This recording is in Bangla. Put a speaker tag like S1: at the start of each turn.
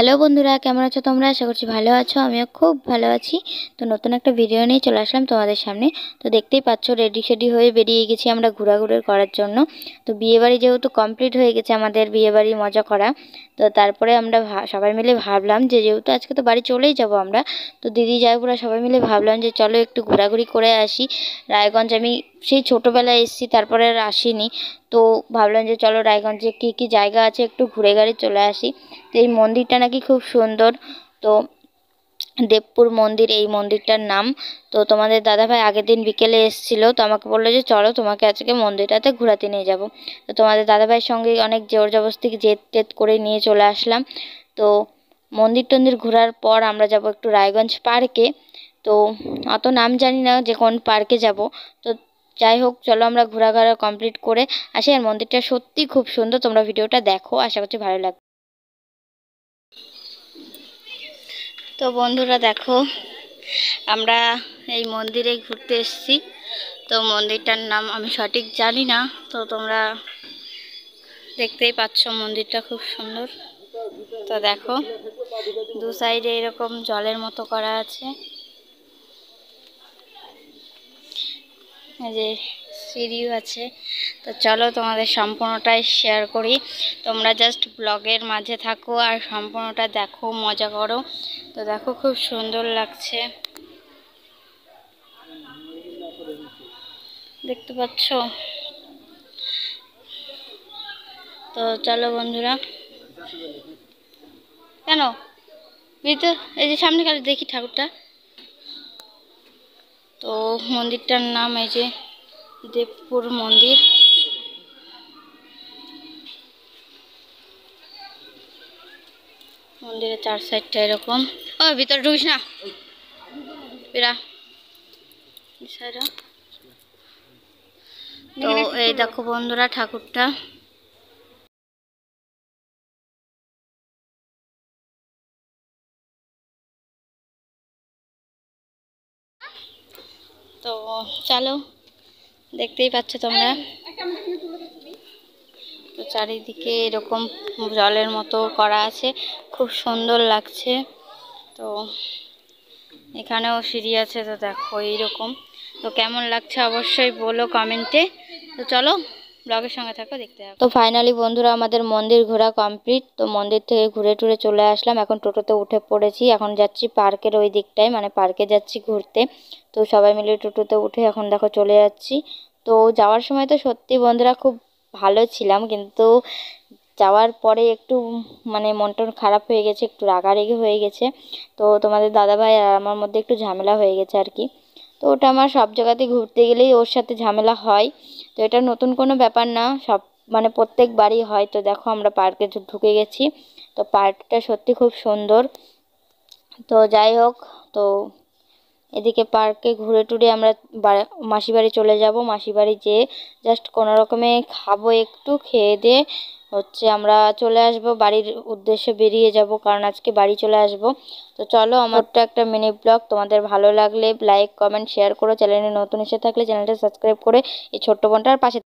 S1: হ্যালো বন্ধুরা কেমন আছো তোমরা আশা করছি ভালো আছো আমিও খুব ভালো আছি তো নতুন একটা ভিডিও নিয়ে চলে আসলাম তোমাদের সামনে তো দেখতেই পাচ্ছ রেডি শেডি হয়ে বেরিয়ে গেছি আমরা ঘোরাঘুরি করার জন্য তো বিয়েবাড়ি যেহেতু কমপ্লিট হয়ে গেছে আমাদের বিয়েবাড়ি মজা করা তো তারপরে আমরা সবাই মিলে ভাবলাম যে যেহেতু আজকে তো বাড়ি চলেই যাব আমরা তো দিদি যাই বুড়া সবাই মিলে ভাবলাম যে চলো একটু ঘোরাঘুরি করে আসি রায়গঞ্জ আমি সেই ছোটোবেলায় এসেছি তারপরে আর আসিনি তো ভাবলাম যে চলো রায়গঞ্জে কী কী জায়গা আছে একটু ঘুরে গাড়ি চলে আসি তো এই মন্দিরটা নাকি খুব সুন্দর তো দেবপুর মন্দির এই মন্দিরটার নাম তো তোমাদের দাদাভাই আগের দিন বিকেলে এসেছিল তো আমাকে বললো যে চলো তোমাকে আজকে মন্দিরটাতে ঘোরাতে নিয়ে যাব তো তোমাদের দাদাভাইয়ের সঙ্গে অনেক জোর জবরস্তি জেদ টেদ করে নিয়ে চলে আসলাম তো মন্দির টন্দির ঘোরার পর আমরা যাব একটু রায়গঞ্জ পার্কে তো অত নাম জানি না যে কোন পার্কে যাব তো যাই হোক চলো আমরা ঘোরাঘোরা কমপ্লিট করে আসি আর মন্দিরটা সত্যি খুব সুন্দর তোমরা ভিডিওটা দেখো আশা করছি ভালো লাগবে তো বন্ধুরা দেখো আমরা এই মন্দিরে ঘুরতে এসেছি তো মন্দিরটার নাম আমি সঠিক জানি না তো তোমরা দেখতেই পাচ্ছ মন্দিরটা খুব সুন্দর তো দেখো দু সাইডে এরকম জলের মতো করা আছে যে সিঁড়িও আছে তো চলো তোমাদের সম্পূর্ণটাই শেয়ার করি তোমরা জাস্ট ব্লগের মাঝে থাকো আর সম্পূর্ণটা দেখো মজা করো তো দেখো খুব সুন্দর লাগছে দেখতে পাচ্ছ তো চলো বন্ধুরা কেন এই তো এই যে সামনে কালে দেখি ঠাকুরটা তো মন্দিরটার নাম এই যে দেবপুর মন্দির মন্দিরের চার সাইডটা এরকম ও ভিতরে ঢুকিস না তো এই দেখো বন্ধুরা ঠাকুরটা তো চলো দেখতেই পাচ্ছ তোমরা তো চারিদিকে এরকম জলের মতো করা আছে খুব সুন্দর লাগছে তো এখানেও সিঁড়ি আছে তো দেখো এইরকম তো কেমন লাগছে অবশ্যই বলো কমেন্টে তো চলো ব্লগের সঙ্গে থাকো দেখতে থাকো তো ফাইনালি বন্ধুরা আমাদের মন্দির ঘোরা কমপ্লিট তো মন্দির থেকে ঘুরে টুরে চলে আসলাম এখন টোটোতে উঠে পড়েছি এখন যাচ্ছি পার্কের ওই দিকটায় মানে পার্কে যাচ্ছি ঘুরতে তো সবাই মিলে টোটোতে উঠে এখন দেখো চলে যাচ্ছি তো যাওয়ার সময় তো সত্যি বন্ধুরা খুব ভালো ছিলাম কিন্তু যাওয়ার পরে একটু মানে মন টন খারাপ হয়ে গেছে একটু রাগারেগি হয়ে গেছে তো তোমাদের দাদাভাই আর আমার মধ্যে একটু ঝামেলা হয়ে গেছে আর কি তো ওটা আমার সব জায়গাতেই ঘুরতে গেলেই ওর সাথে ঝামেলা হয় তো এটা নতুন কোনো ব্যাপার না সব মানে প্রত্যেক বাড়ি হয় তো দেখো আমরা পার্কে ঢুকে গেছি তো পার্কটা সত্যি খুব সুন্দর তো যাই হোক তো এদিকে পার্কে ঘুরে টুরে আমরা মাসি বাড়ি চলে যাব মাসি বাড়ি যেয়ে জাস্ট কোনো রকমে খাবো একটু খেয়ে দিয়ে হচ্ছে আমরা চলে আসব বাড়ির উদ্দেশ্যে বেরিয়ে যাব কারণ আজকে বাড়ি চলে আসব তো চলো আমারটা একটা মিনি ব্লগ তোমাদের ভালো লাগলে লাইক কমেন্ট শেয়ার করো চ্যানেলে নতুন এসে থাকলে চ্যানেলটা সাবস্ক্রাইব করে এই ছোট্ট বোনটার পাশে